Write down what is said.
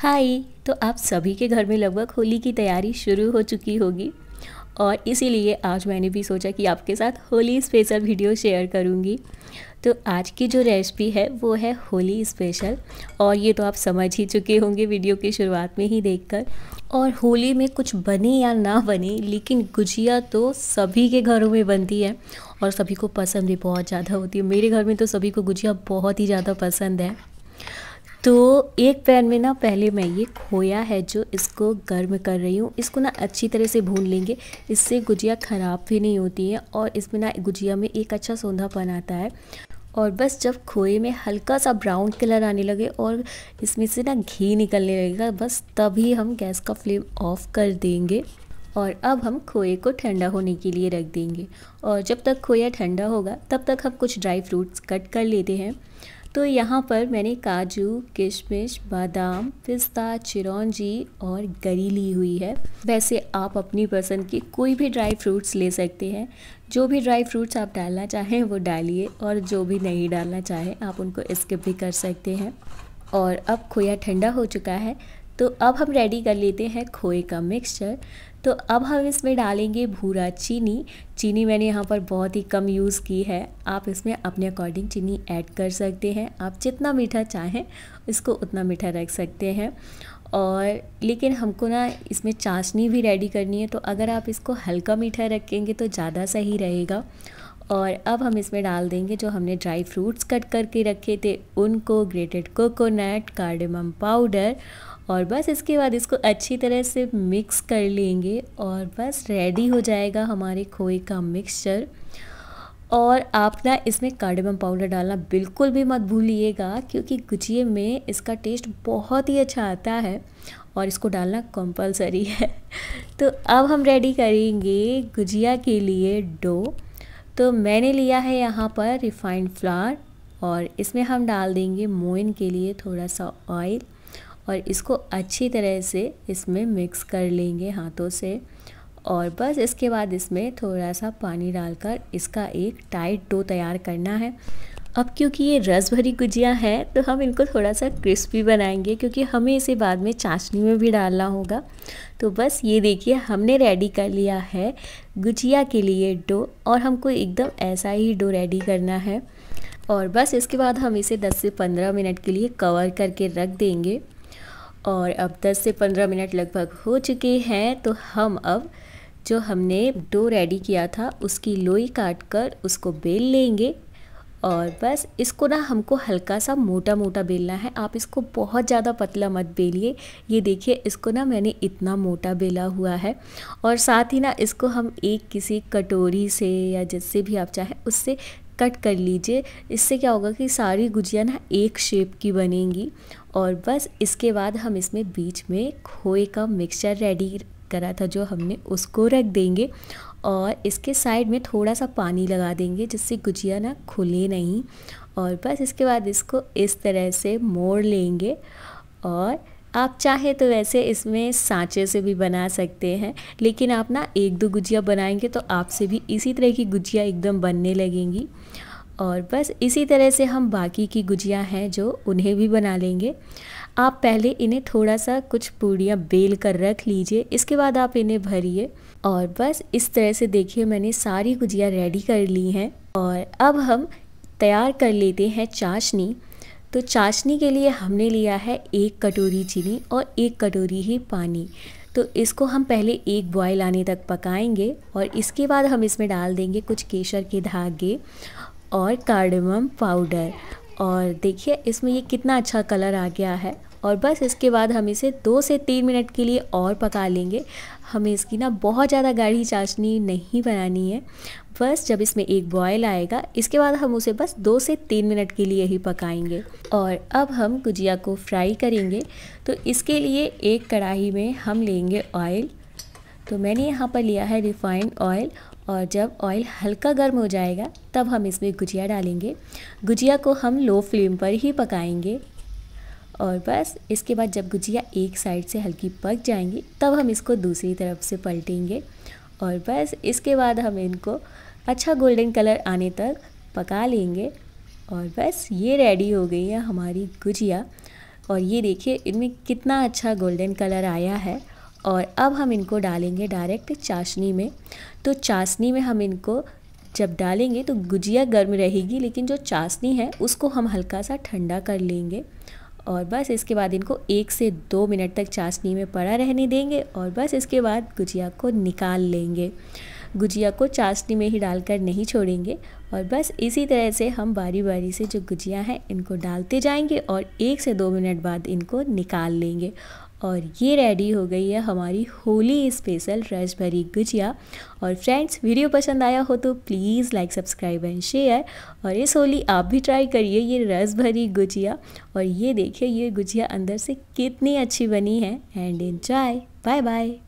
हाय तो आप सभी के घर में लगभग होली की तैयारी शुरू हो चुकी होगी और इसीलिए आज मैंने भी सोचा कि आपके साथ होली स्पेशल वीडियो शेयर करूँगी तो आज की जो रेसिपी है वो है होली स्पेशल और ये तो आप समझ ही चुके होंगे वीडियो की शुरुआत में ही देखकर और होली में कुछ बने या ना बने लेकिन गुजिया तो सभी के घरों में बनती है और सभी को पसंद भी बहुत ज़्यादा होती है मेरे घर में तो सभी को गुजिया बहुत ही ज़्यादा पसंद है तो एक पैन में ना पहले मैं ये खोया है जो इसको गर्म कर रही हूँ इसको ना अच्छी तरह से भून लेंगे इससे गुजिया ख़राब भी नहीं होती है और इसमें ना गुजिया में एक अच्छा सौंधापन आता है और बस जब खोए में हल्का सा ब्राउन कलर आने लगे और इसमें से ना घी निकलने लगेगा बस तभी हम गैस का फ्लेम ऑफ़ कर देंगे और अब हम खोए को ठंडा होने के लिए रख देंगे और जब तक खोया ठंडा होगा तब तक हम कुछ ड्राई फ्रूट्स कट कर लेते हैं तो यहाँ पर मैंने काजू किशमिश बादाम पिस्ता चिरौंजी और गरी ली हुई है वैसे आप अपनी पसंद की कोई भी ड्राई फ्रूट्स ले सकते हैं जो भी ड्राई फ्रूट्स आप डालना चाहें वो डालिए और जो भी नहीं डालना चाहें आप उनको स्किप भी कर सकते हैं और अब खोया ठंडा हो चुका है तो अब हम रेडी कर लेते हैं खोए का मिक्सचर तो अब हम इसमें डालेंगे भूरा चीनी चीनी मैंने यहाँ पर बहुत ही कम यूज़ की है आप इसमें अपने अकॉर्डिंग चीनी ऐड कर सकते हैं आप जितना मीठा चाहें इसको उतना मीठा रख सकते हैं और लेकिन हमको ना इसमें चाशनी भी रेडी करनी है तो अगर आप इसको हल्का मीठा रखेंगे तो ज़्यादा सही रहेगा और अब हम इसमें डाल देंगे जो हमने ड्राई फ्रूट्स कट करके रखे थे उनको ग्रेटेड कोकोनट कार्डेमम पाउडर और बस इसके बाद इसको अच्छी तरह से मिक्स कर लेंगे और बस रेडी हो जाएगा हमारे खोए का मिक्सचर और आप ना इसमें कार्डेमम पाउडर डालना बिल्कुल भी मत भूलिएगा क्योंकि गुजिए में इसका टेस्ट बहुत ही अच्छा आता है और इसको डालना कंपलसरी है तो अब हम रेडी करेंगे गुजिया के लिए डो तो मैंने लिया है यहाँ पर रिफाइंड फ्लावर और इसमें हम डाल देंगे मोइन के लिए थोड़ा सा ऑयल और इसको अच्छी तरह से इसमें मिक्स कर लेंगे हाथों से और बस इसके बाद इसमें थोड़ा सा पानी डालकर इसका एक टाइट डो तैयार करना है अब क्योंकि ये रस भरी गुजिया है तो हम इनको थोड़ा सा क्रिस्पी बनाएंगे क्योंकि हमें इसे बाद में चाशनी में भी डालना होगा तो बस ये देखिए हमने रेडी कर लिया है गुजिया के लिए डो और हमको एकदम ऐसा ही डो रेडी करना है और बस इसके बाद हम इसे 10 से 15 मिनट के लिए कवर करके रख देंगे और अब 10 से 15 मिनट लगभग हो चुके हैं तो हम अब जो हमने डो रेडी किया था उसकी लोई काट कर उसको बेल लेंगे और बस इसको ना हमको हल्का सा मोटा मोटा बेलना है आप इसको बहुत ज़्यादा पतला मत बेलिए ये देखिए इसको ना मैंने इतना मोटा बेला हुआ है और साथ ही ना इसको हम एक किसी कटोरी से या जिससे भी आप चाहें उससे कट कर लीजिए इससे क्या होगा कि सारी गुजिया ना एक शेप की बनेंगी और बस इसके बाद हम इसमें बीच में खोए का मिक्सचर रेडी करा था जो हमने उसको रख देंगे और इसके साइड में थोड़ा सा पानी लगा देंगे जिससे गुजिया ना खुले नहीं और बस इसके बाद इसको इस तरह से मोड़ लेंगे और आप चाहे तो वैसे इसमें सांचे से भी बना सकते हैं लेकिन आप ना एक दो गुजिया बनाएंगे तो आपसे भी इसी तरह की गुजिया एकदम बनने लगेंगी और बस इसी तरह से हम बाकी की गुजिया हैं जो उन्हें भी बना लेंगे आप पहले इन्हें थोड़ा सा कुछ पूड़ियाँ बेल कर रख लीजिए इसके बाद आप इन्हें भरिए और बस इस तरह से देखिए मैंने सारी गुजिया रेडी कर ली हैं और अब हम तैयार कर लेते हैं चाशनी तो चाशनी के लिए हमने लिया है एक कटोरी चीनी और एक कटोरी ही पानी तो इसको हम पहले एक बॉयल आने तक पकाएंगे और इसके बाद हम इसमें डाल देंगे कुछ केसर के धागे और कार्डमम पाउडर और देखिए इसमें ये कितना अच्छा कलर आ गया है और बस इसके बाद हम इसे दो से तीन मिनट के लिए और पका लेंगे हमें इसकी ना बहुत ज़्यादा गाढ़ी चाशनी नहीं बनानी है बस जब इसमें एक बॉयल आएगा इसके बाद हम उसे बस दो से तीन मिनट के लिए ही पकाएंगे और अब हम गुजिया को फ्राई करेंगे तो इसके लिए एक कढ़ाई में हम लेंगे ऑयल तो मैंने यहाँ पर लिया है रिफाइंड ऑयल और जब ऑयल हल्का गर्म हो जाएगा तब हम इसमें गुजिया डालेंगे गुजिया को हम लो फ्लेम पर ही पकाएंगे और बस इसके बाद जब गुजिया एक साइड से हल्की पक जाएंगी तब हम इसको दूसरी तरफ से पलटेंगे और बस इसके बाद हम इनको अच्छा गोल्डन कलर आने तक पका लेंगे और बस ये रेडी हो गई है हमारी गुजिया और ये देखिए इनमें कितना अच्छा गोल्डन कलर आया है और अब हम इनको डालेंगे डायरेक्ट चाशनी में तो चाशनी में हम इनको जब डालेंगे तो गुजिया गर्म रहेगी लेकिन जो चाशनी है उसको हम हल्का सा ठंडा कर लेंगे और बस इसके बाद इनको एक से दो मिनट तक चाशनी में पड़ा रहने देंगे और बस इसके बाद गुजिया को निकाल लेंगे गुजिया को चाशनी में ही डालकर नहीं छोड़ेंगे और बस इसी तरह से हम बारी बारी से जो गुजिया है इनको डालते जाएंगे और एक से दो मिनट बाद इनको निकाल लेंगे और ये रेडी हो गई है हमारी होली स्पेशल रस भरी गुजिया और फ्रेंड्स वीडियो पसंद आया हो तो please like subscribe and share और इस होली आप भी ट्राई करिए ये रस भरी गुजिया और ये देखिए ये गुजिया अंदर से कितनी अच्छी बनी है एंड एन्जॉय बाय बाय